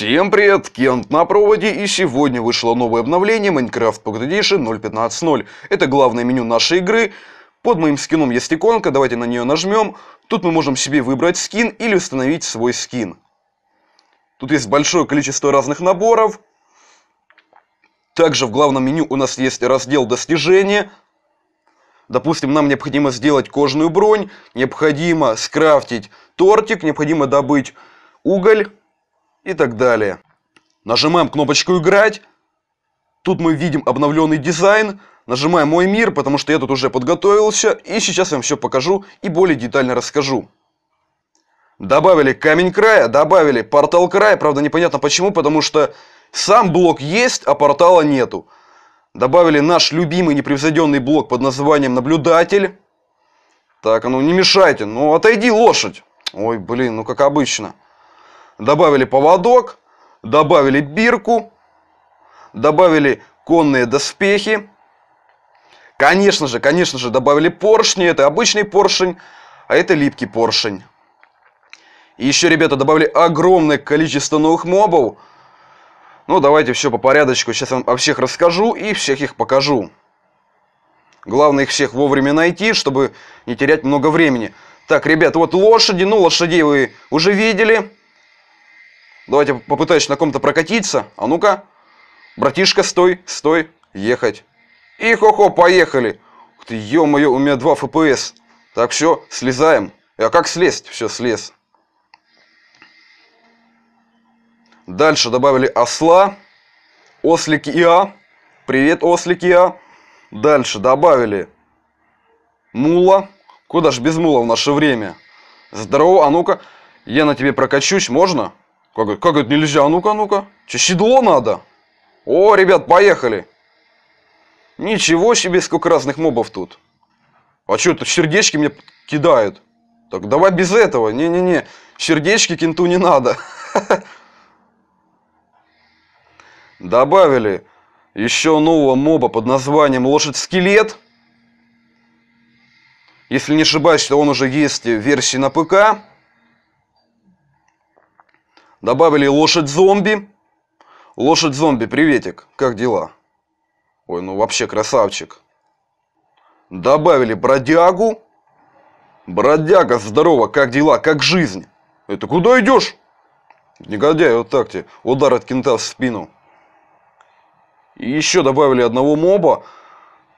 Всем привет, Кент на проводе, и сегодня вышло новое обновление Minecraft Pocket Edition 0.15.0. Это главное меню нашей игры. Под моим скином есть иконка, давайте на нее нажмем. Тут мы можем себе выбрать скин или установить свой скин. Тут есть большое количество разных наборов. Также в главном меню у нас есть раздел достижения. Допустим, нам необходимо сделать кожную бронь, необходимо скрафтить тортик, необходимо добыть уголь и так далее. Нажимаем кнопочку «Играть». Тут мы видим обновленный дизайн. Нажимаем «Мой мир», потому что я тут уже подготовился. И сейчас я вам все покажу и более детально расскажу. Добавили камень края, добавили портал края. Правда, непонятно почему, потому что сам блок есть, а портала нету. Добавили наш любимый непревзойденный блок под названием «Наблюдатель». Так, а ну не мешайте, ну отойди, лошадь. Ой, блин, ну как обычно добавили поводок, добавили бирку, добавили конные доспехи. Конечно же, конечно же, добавили поршни. Это обычный поршень, а это липкий поршень. И еще, ребята, добавили огромное количество новых мобов. Ну, давайте все по порядочку. Сейчас вам о всех расскажу и всех их покажу. Главное их всех вовремя найти, чтобы не терять много времени. Так, ребят, вот лошади. Ну, лошадей вы уже видели. Давайте попытаюсь на ком-то прокатиться. А ну-ка. Братишка, стой, стой. Ехать. И хо-хо, поехали. Ух ты, ё-моё, у меня 2 FPS. Так, все, слезаем. А как слезть? Все, слез. Дальше добавили осла. Ослик Иа. Привет, ослик Иа. Дальше добавили мула. Куда ж без мула в наше время? Здорово, а ну-ка. Я на тебе прокачусь, можно? Как, это, как это нельзя? Ну-ка, ну-ка. Седло надо. О, ребят, поехали. Ничего себе, сколько разных мобов тут. А что, тут сердечки мне кидают. Так, давай без этого. Не-не-не, сердечки кенту не надо. Добавили еще нового моба под названием Лошадь-скелет. Если не ошибаюсь, то он уже есть в версии на ПК. Добавили лошадь-зомби. Лошадь-зомби, приветик, как дела? Ой, ну вообще красавчик. Добавили бродягу. Бродяга, здорово, как дела, как жизнь? Это куда идешь? Негодяй, вот так тебе. Удар от кента в спину. И еще добавили одного моба.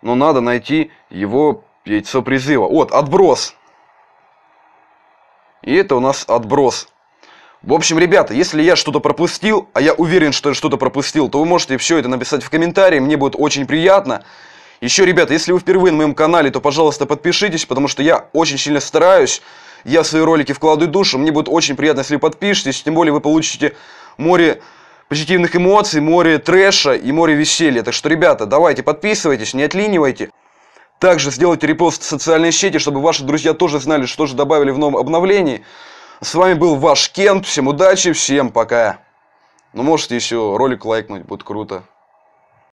Но надо найти его яйцо призыва. Вот, отброс. И это у нас отброс. В общем, ребята, если я что-то пропустил, а я уверен, что я что-то пропустил, то вы можете все это написать в комментарии, мне будет очень приятно. Еще, ребята, если вы впервые на моем канале, то, пожалуйста, подпишитесь, потому что я очень сильно стараюсь. Я в свои ролики вкладываю душу, мне будет очень приятно, если вы подпишетесь, тем более вы получите море позитивных эмоций, море трэша и море веселья. Так что, ребята, давайте подписывайтесь, не отлинивайте. Также сделайте репост в социальные сети, чтобы ваши друзья тоже знали, что же добавили в новом обновлении. С вами был ваш Кент. Всем удачи, всем пока. Ну, может, еще ролик лайкнуть, будет круто.